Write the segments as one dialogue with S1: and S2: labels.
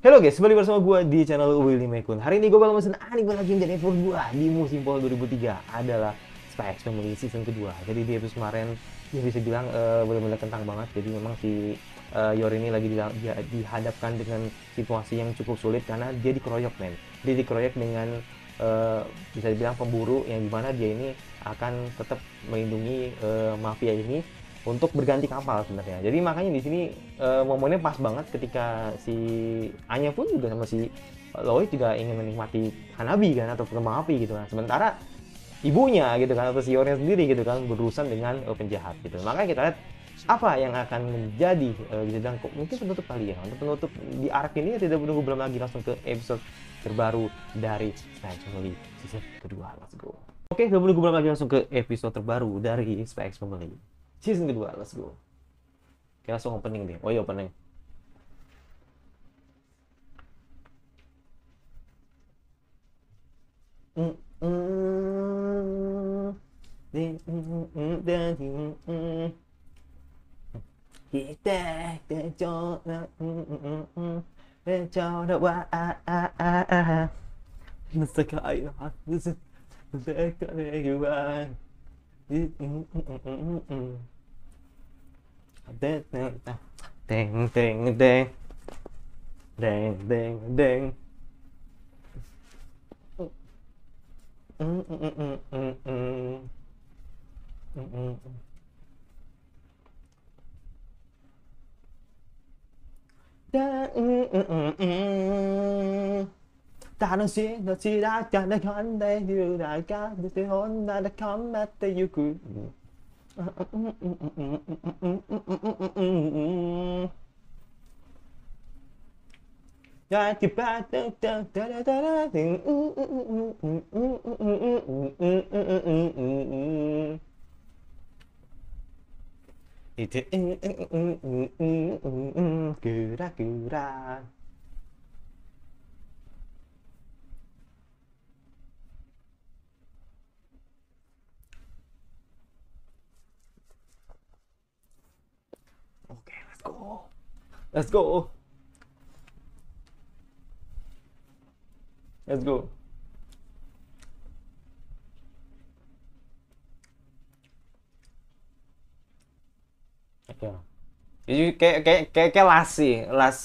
S1: Halo guys, kembali bersama gue di channel Willy Mekun. Hari ini gue bakal mesin anime lagi menjadi effort gue di musim Fall 2003 adalah Spy X Family season kedua. Jadi di episode kemarin ya bisa bilang uh, eh, benar-benar kentang banget. Jadi memang si uh, Yor ini lagi di, di, dihadapkan dengan situasi yang cukup sulit karena dia dikeroyok men. Dia dikeroyok dengan Uh, bisa dibilang pemburu yang dimana dia ini akan tetap melindungi uh, mafia ini untuk berganti kapal sebenarnya. Jadi makanya di sini uh, momennya pas banget ketika si Anya pun juga sama si Lloyd juga ingin menikmati Hanabi kan atau kembang api gitu kan. Sementara ibunya gitu kan atau si Yornya sendiri gitu kan berurusan dengan uh, penjahat gitu. Makanya kita lihat apa yang akan menjadi uh, eh, bisa kok mungkin penutup kali ya untuk penutup di arc ini tidak menunggu belum lagi langsung ke episode terbaru dari Spy Family season kedua let's go oke okay, belum menunggu belum lagi langsung ke episode terbaru dari Spy Family Season kedua, let's go. Oke, langsung opening deh. Oh iya, opening. Mm -mm. Kita mm mm wah ah ah ah mm mm mm mm mm Mm mm mm mm mm. でんでんでんでんでんでんでんでんうんうんうんうんうんうん楽しいどちらからかんでいる中で本なら頑張ってゆく、うん Got your back, da da da da da da. It's a good, good. Let's go. Let's go. Oke, Jadi kayak kayak kayak, kayak las sih, las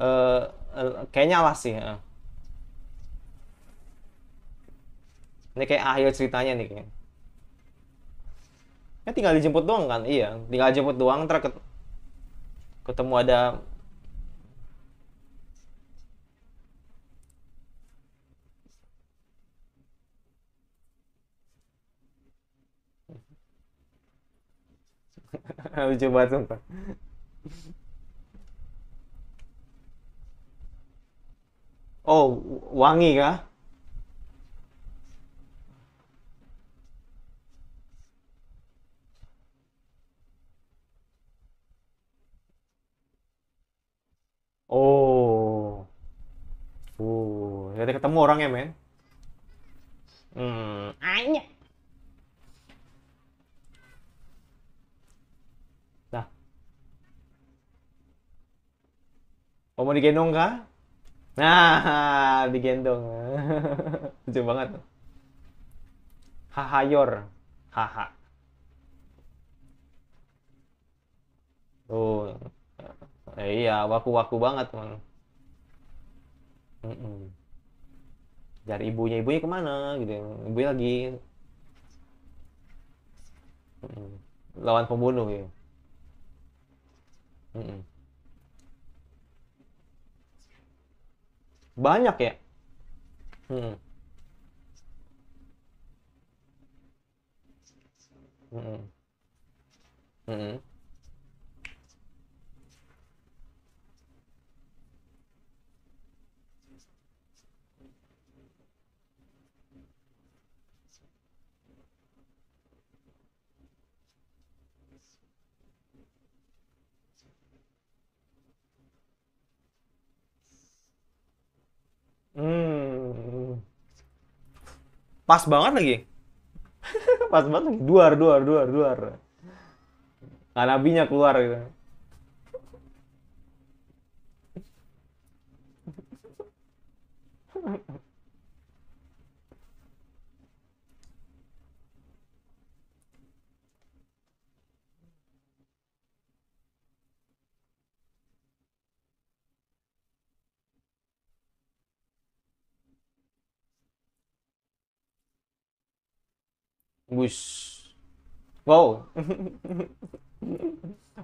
S1: uh, eh, eh, kayaknya las sih. Eh. Ini kayak akhir ceritanya nih Kayak Ya kan tinggal dijemput doang kan? Iya, tinggal jemput doang terus ketemu ada lucu banget sumpah oh wangi kah Oh. Uh, jadi ya ketemu orang ya men. Hmm, anya. Nah. Oh, mau digendong kah? Nah, digendong. Lucu banget. Hahayor. Haha. Oh eh, iya waku-waku banget Bang. mm -mm. dari ibunya ibunya kemana gitu ya, ibu lagi mm -mm. lawan pembunuh gitu mm -mm. banyak ya mm -mm. Mm -mm. Mm -mm. Pas banget lagi. Pas banget lagi. Duar, duar, duar, duar. abinya keluar gitu. Bus. Wow.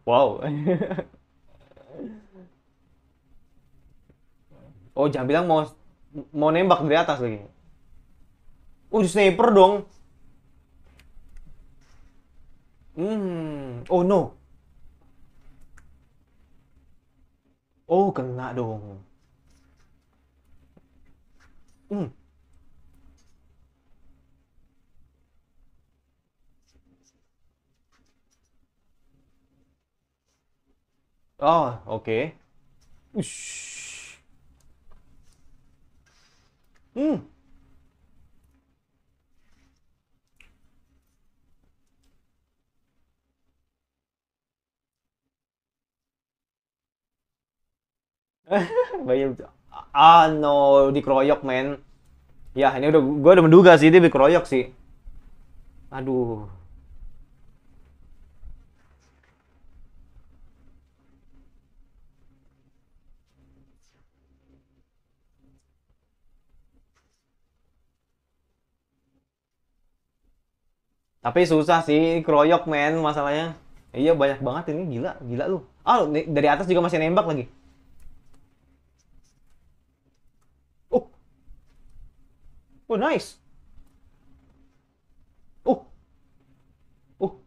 S1: wow. oh, jangan bilang mau mau nembak dari atas lagi. Oh, sniper dong. Hmm. Oh no. Oh, kena dong. Hmm. Oh, oke. Okay. Hmm. Bayar ah no dikeroyok men. Ya, ini udah gue udah menduga sih dia dikeroyok sih. Aduh. Tapi susah sih, kroyok men masalahnya. Iya banyak banget ini gila, gila lu. Ah, oh, dari atas juga masih nembak lagi. Oh. Oh, nice. Oh. Oh.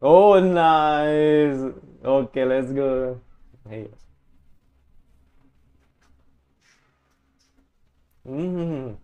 S1: Oh, nice. Oke, okay, let's go. Mm Hmm. hmm, hmm.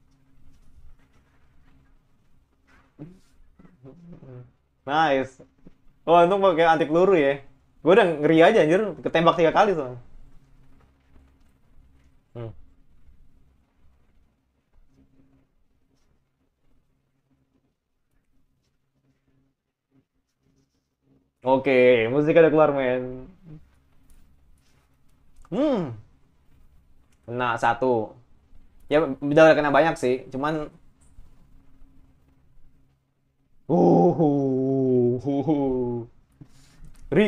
S1: Nice. Oh, untung pakai anti peluru ya. Gue udah ngeri aja anjir, ketembak tiga kali soalnya. Hmm. Oke, musik ada keluar, men. Hmm. Kena satu. Ya, udah kena banyak sih, cuman... Uh. Uhuhu. Ri.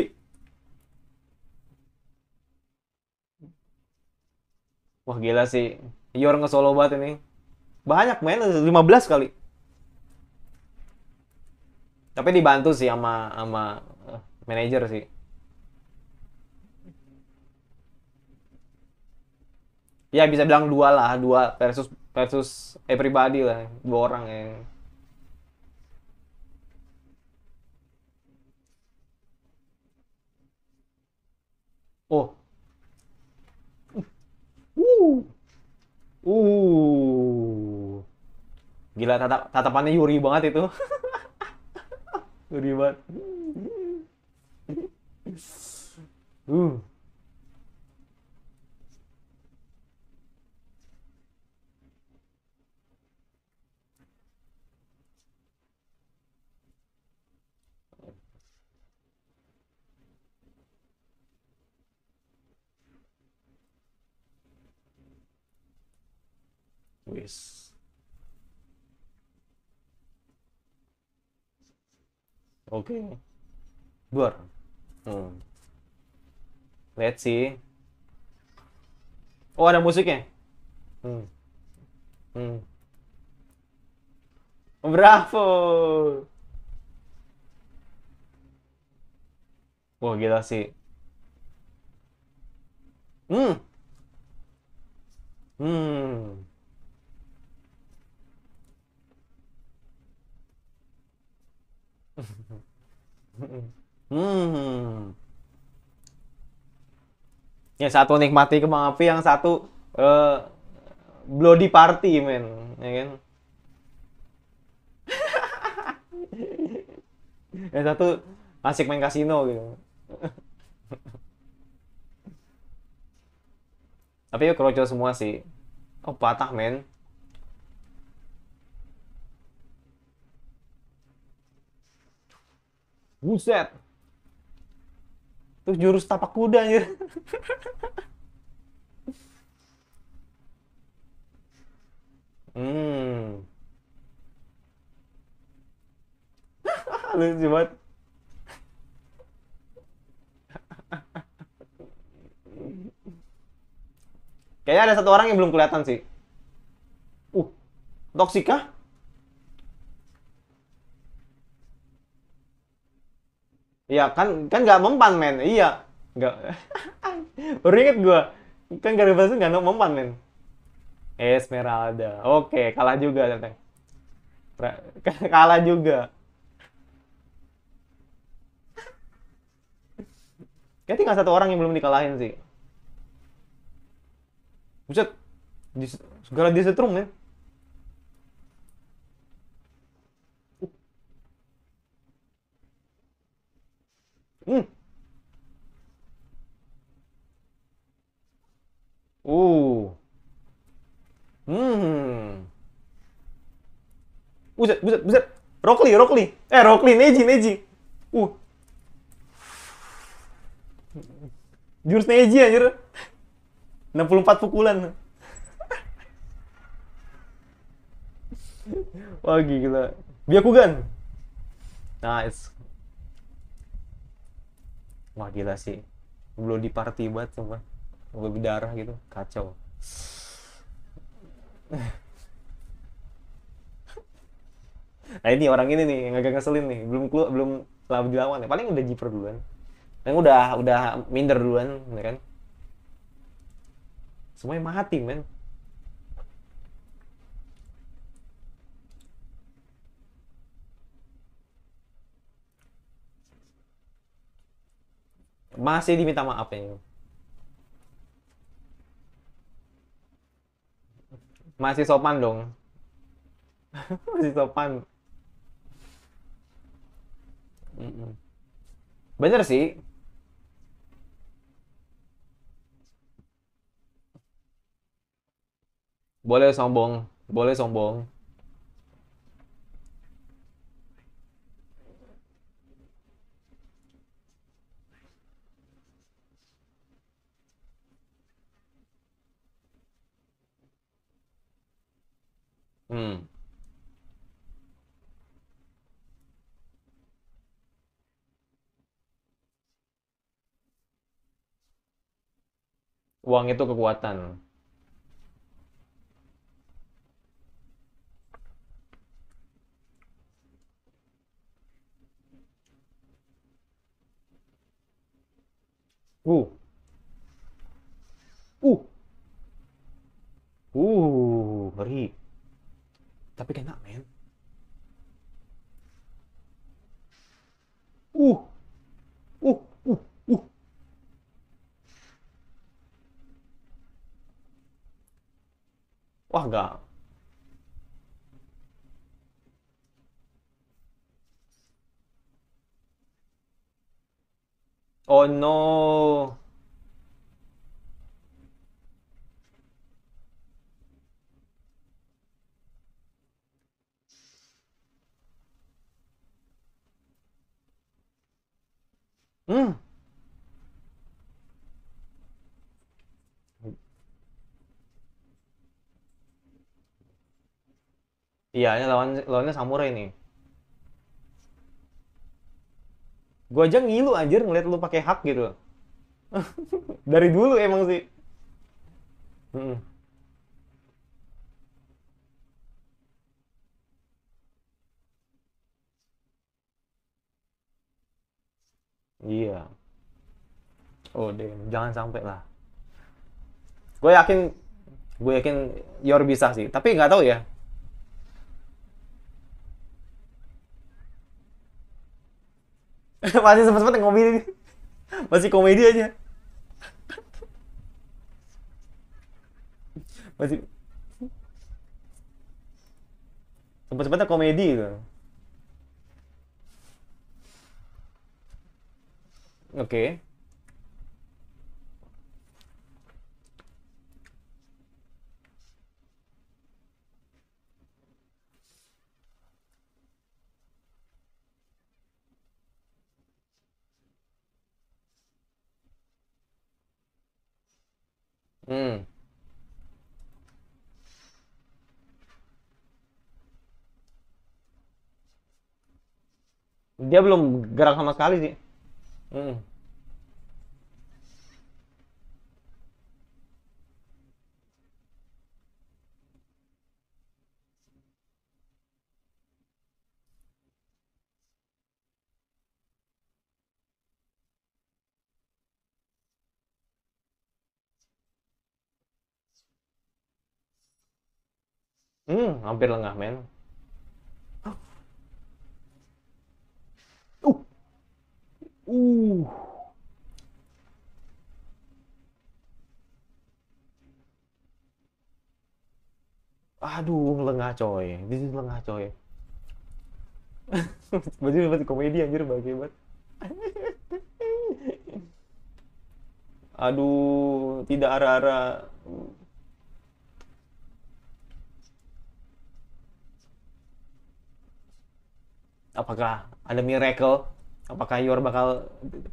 S1: Wah gila sih. Yor nge-solo banget ini. Banyak main 15 kali. Tapi dibantu sih sama sama uh, manajer sih. Ya bisa bilang dua lah, dua versus versus everybody eh, lah, dua orang yang Oh. Uh. Uh. Gila tatap tatapannya Yuri banget itu. Yuri banget. Uh. wis oke okay. bor hmm. let's see oh ada musiknya hmm. Hmm. bravo wah gila sih hmm hmm hmm. Yang satu nikmati kembang api, yang satu uh, bloody party, men. Ya kan? yang satu asik main kasino gitu. Tapi yuk kerocok semua sih. Oh, patah, men. Buset. Itu jurus tapak kuda anjir. hmm. Lucu banget. Kayaknya ada satu orang yang belum kelihatan sih. Uh, toksik Iya kan kan nggak mempan men. Iya nggak. Baru inget gue kan gara bahasa nggak mempan men. Esmeralda. Oke kalah juga tentang. Kalah juga. Kayaknya tinggal satu orang yang belum dikalahin sih. Buset. segala disetrum Ya. Hmm. Uh. Hmm. Buset, buset, buset. Rokli, Rokli. Eh, Rokli, Neji, Neji. Uh. Jurus Neji anjir. 64 pukulan. Wah gila. Biakugan. Nice wah gila sih belum di party banget cuma lebih darah gitu kacau nah ini orang ini nih yang agak ngeselin nih belum keluar belum lawan dilawan ya paling udah jiper duluan yang udah udah minder duluan ya kan semuanya mati men Masih diminta maaf ini. Masih sopan dong. Masih sopan. Bener sih. Boleh sombong, boleh sombong. Hmm. Uang itu kekuatan. Oh no. Hmm. Iya, ini lawan lawannya samurai nih. Gue aja ngilu anjir ngeliat lu pakai hak gitu. Dari dulu emang sih. Hmm. Iya. Oh, deh jangan sampai lah. Gue yakin, gue yakin Yor bisa sih. Tapi nggak tahu ya. masih sempat-sempat komedi masih komedi aja masih sempat-sempatnya komedi gitu oke okay. Hmm. Dia belum gerak sama sekali sih. Hmm. Hmm, hampir lengah, men. Uh. Uh. Aduh, lengah coy. This is lengah coy. Baju dapat komedi anjir bagai banget. Aduh, tidak arah-arah apakah ada miracle apakah Yor bakal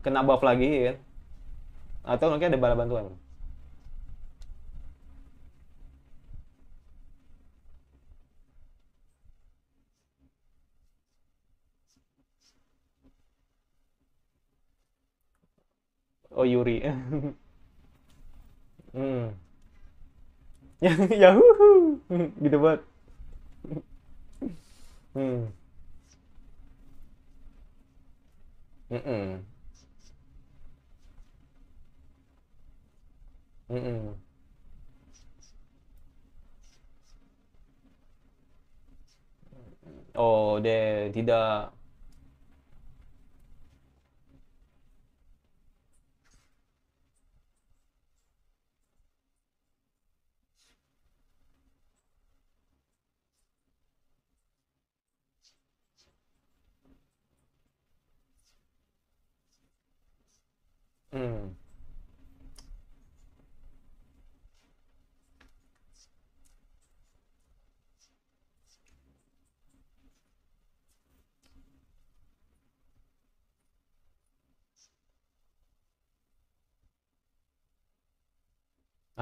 S1: kena buff lagi ya atau mungkin ada bala bantuan Oh Yuri. hmm. Ya, ya, gitu buat. hmm. Mm -mm. Mm-mm. Oh, dia tidak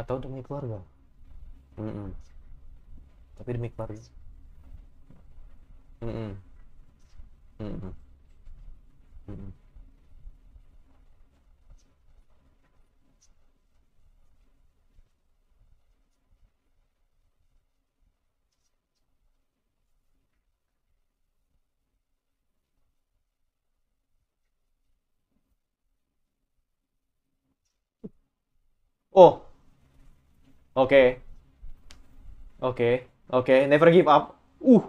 S1: atau untuk demi keluarga mm -mm. tapi demi keluarga mm -mm. Mm -mm. Mm -mm. Oh, Oke. Okay. Oke. Okay. Oke, okay. never give up. Uh.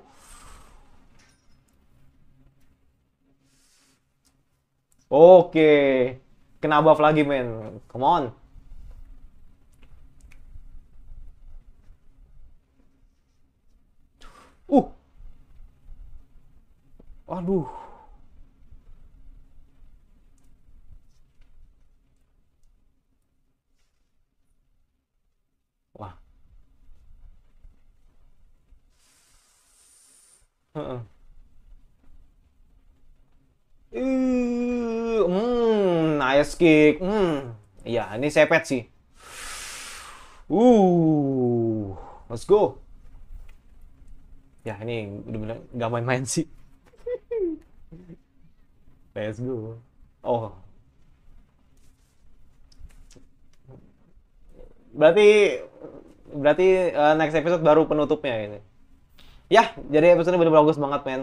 S1: Oke. Okay. Kena buff lagi, men. Come on. Uh. Aduh. Ice kick. Hmm. Iya, ini sepet sih. Uh, let's go. Ya, ini udah bener nggak main-main sih. let's go. Oh. Berarti berarti uh, next episode baru penutupnya ini. Ya, jadi episode ini bener-bener bagus banget, men.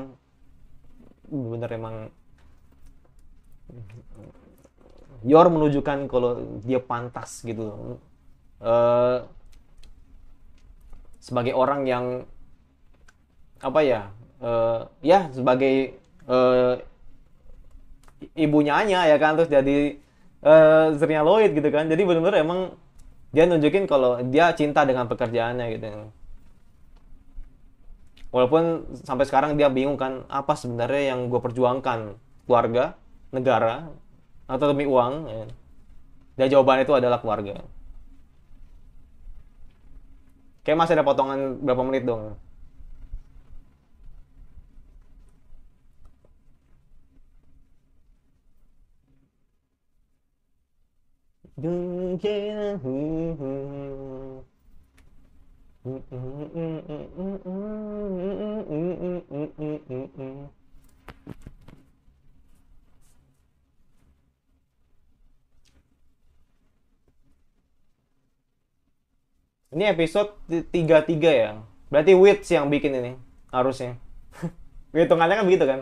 S1: Bener emang Yor menunjukkan kalau dia pantas gitu uh, sebagai orang yang apa ya uh, ya sebagai uh, ibunya Anya ya kan terus jadi uh, Zernia Lloyd gitu kan jadi bener benar emang dia nunjukin kalau dia cinta dengan pekerjaannya gitu walaupun sampai sekarang dia bingung kan apa sebenarnya yang gue perjuangkan keluarga negara atau demi uang ya. dan jawaban itu adalah keluarga kayak masih ada potongan berapa menit dong Ini episode 33 ya. Berarti Wits yang bikin ini harusnya. Hitungannya kan begitu kan?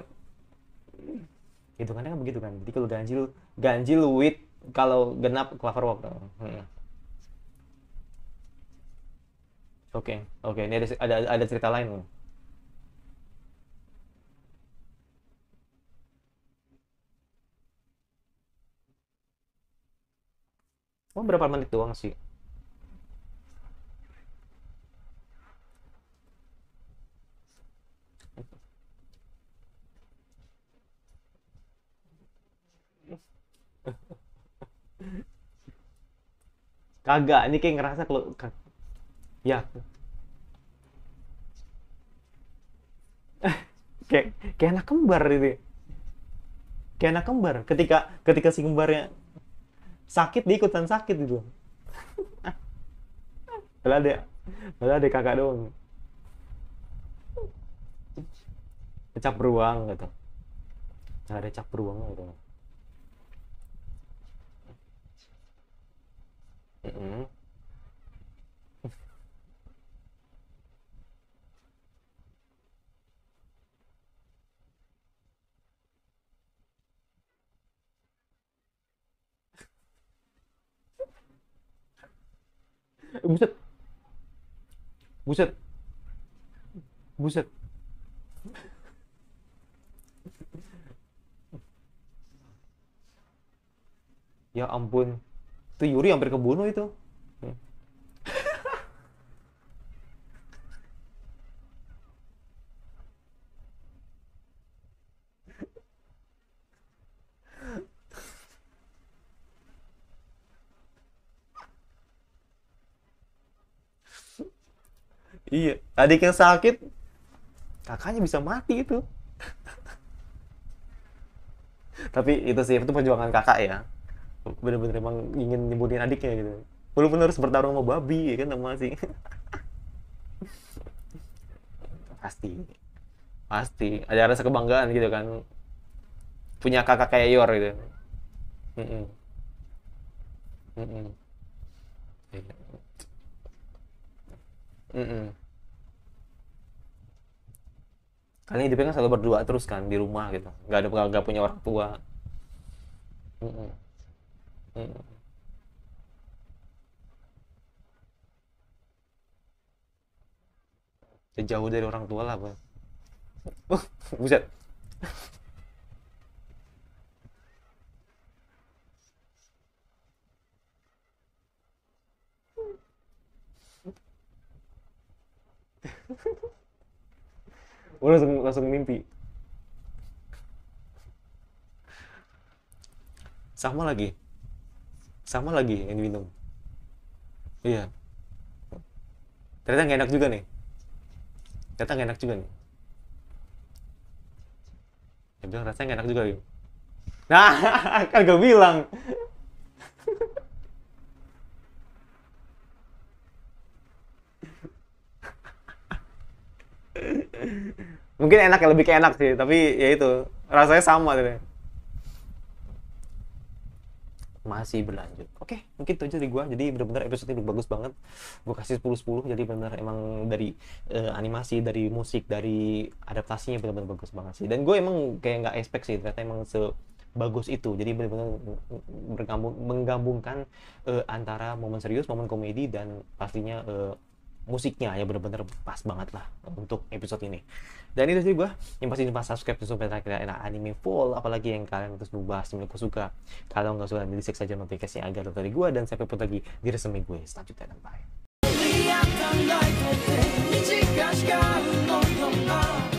S1: Hitungannya kan begitu kan. Jadi kalau ganjil ganjil wits kalau genap clever walk. Hmm. Oke, oke. Okay. Ini ada ada ada cerita lain loh. Oh, berapa menit doang sih? kagak ini kayak ngerasa kalau ya kayak kayak anak kembar ini gitu ya. kayak anak kembar ketika ketika si kembarnya sakit dia ikutan sakit gitu lah ada lah ada kakak dong cap beruang gitu nggak ada cap beruang gitu Eh, buset buset buset ya ampun itu Yuri hampir kebunuh itu. Iya, adik yang sakit, kakaknya bisa mati itu. Tapi itu sih, itu perjuangan kakak ya bener-bener emang ingin nyebutin adiknya gitu walaupun harus bertarung sama babi ya kan sama sih pasti pasti ada rasa kebanggaan gitu kan punya kakak kayak Yor gitu mm -mm. Mm -mm. Mm -mm. hidupnya kan selalu berdua terus kan di rumah gitu, nggak ada nggak punya orang tua. Mm -mm. Hmm. Ya, jauh dari orang tua lah, Bang. Oh, buset. Gue langsung, langsung mimpi. Sama lagi, sama lagi yang diminum iya ternyata nggak enak juga nih ternyata nggak enak juga nih ya bilang rasanya nggak enak juga nih nah kan gue bilang mungkin enak ya lebih ke enak sih tapi ya itu rasanya sama ternyata masih berlanjut. Oke, okay, mungkin itu aja dari gue. Jadi benar-benar episode ini bagus banget. Gue kasih 10-10. Jadi benar-benar emang dari uh, animasi, dari musik, dari adaptasinya benar-benar bagus banget sih. Dan gue emang kayak nggak expect sih. Ternyata emang se bagus itu. Jadi benar-benar menggabungkan uh, antara momen serius, momen komedi, dan pastinya uh, musiknya ya bener-bener pas banget lah untuk episode ini dan itu sih gue yang pasti lupa subscribe dan sampai terakhir enak anime full apalagi yang kalian terus gue bahas aku suka kalau nggak suka di cek saja notifikasi agar dari gue dan sampai jumpa lagi di resmi gue selanjutnya dan bye